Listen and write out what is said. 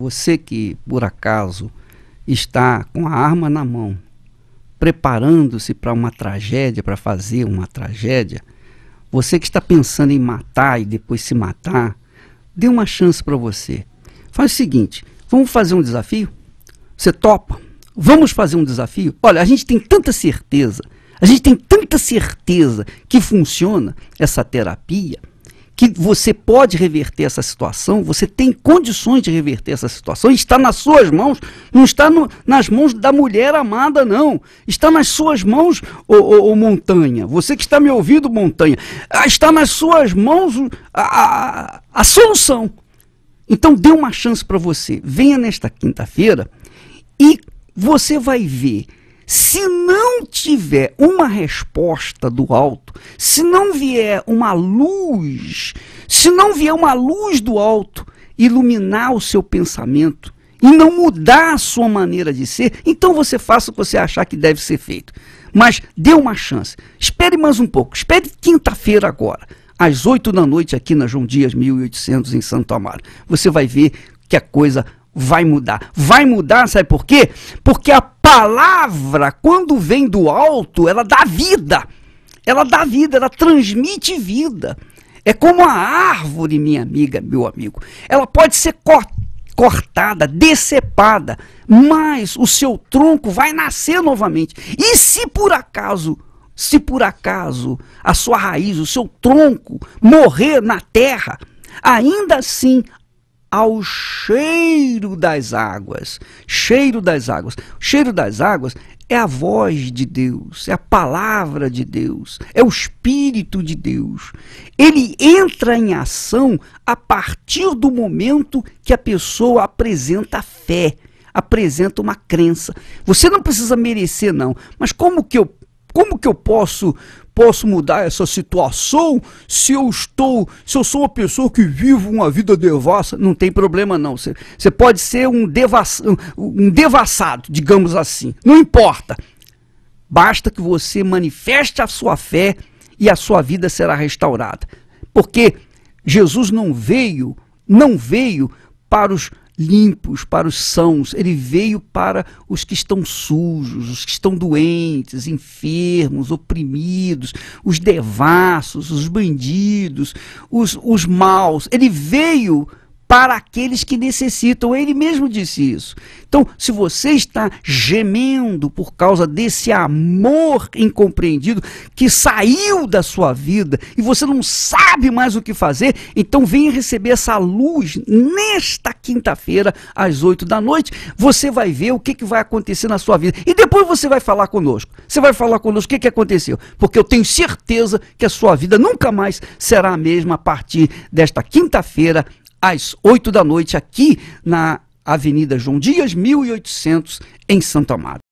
Você que, por acaso, está com a arma na mão, preparando-se para uma tragédia, para fazer uma tragédia, você que está pensando em matar e depois se matar, dê uma chance para você. Faz o seguinte: vamos fazer um desafio? Você topa? Vamos fazer um desafio? Olha, a gente tem tanta certeza, a gente tem tanta certeza que funciona essa terapia que você pode reverter essa situação, você tem condições de reverter essa situação, está nas suas mãos, não está no, nas mãos da mulher amada, não. Está nas suas mãos, ô, ô, ô Montanha, você que está me ouvindo, Montanha, ah, está nas suas mãos a, a, a solução. Então dê uma chance para você, venha nesta quinta-feira e você vai ver se não tiver uma resposta do alto, se não vier uma luz, se não vier uma luz do alto iluminar o seu pensamento e não mudar a sua maneira de ser, então você faça o que você achar que deve ser feito. Mas dê uma chance. Espere mais um pouco. Espere quinta-feira agora, às 8 da noite, aqui na João Dias 1800, em Santo Amaro. Você vai ver que a coisa vai mudar. Vai mudar, sabe por quê? Porque a palavra, quando vem do alto, ela dá vida. Ela dá vida, ela transmite vida. É como a árvore, minha amiga, meu amigo. Ela pode ser cortada, decepada, mas o seu tronco vai nascer novamente. E se por acaso se por acaso a sua raiz, o seu tronco morrer na terra, ainda assim ao cheiro das águas. Cheiro das águas. cheiro das águas é a voz de Deus, é a palavra de Deus, é o Espírito de Deus. Ele entra em ação a partir do momento que a pessoa apresenta fé, apresenta uma crença. Você não precisa merecer, não, mas como que eu como que eu posso posso mudar essa situação se eu estou, se eu sou uma pessoa que vivo uma vida devassa? Não tem problema não. Você pode ser um, devass, um devassado, digamos assim. Não importa. Basta que você manifeste a sua fé e a sua vida será restaurada. Porque Jesus não veio, não veio para os limpos, para os sãos, ele veio para os que estão sujos, os que estão doentes, enfermos, oprimidos, os devassos, os bandidos, os, os maus. Ele veio para aqueles que necessitam. Ele mesmo disse isso. Então, se você está gemendo por causa desse amor incompreendido que saiu da sua vida e você não sabe mais o que fazer, então venha receber essa luz nesta quinta-feira, às oito da noite. Você vai ver o que, que vai acontecer na sua vida. E depois você vai falar conosco. Você vai falar conosco o que, que aconteceu. Porque eu tenho certeza que a sua vida nunca mais será a mesma a partir desta quinta-feira às 8 da noite, aqui na Avenida João Dias, 1800, em Santo Amaro.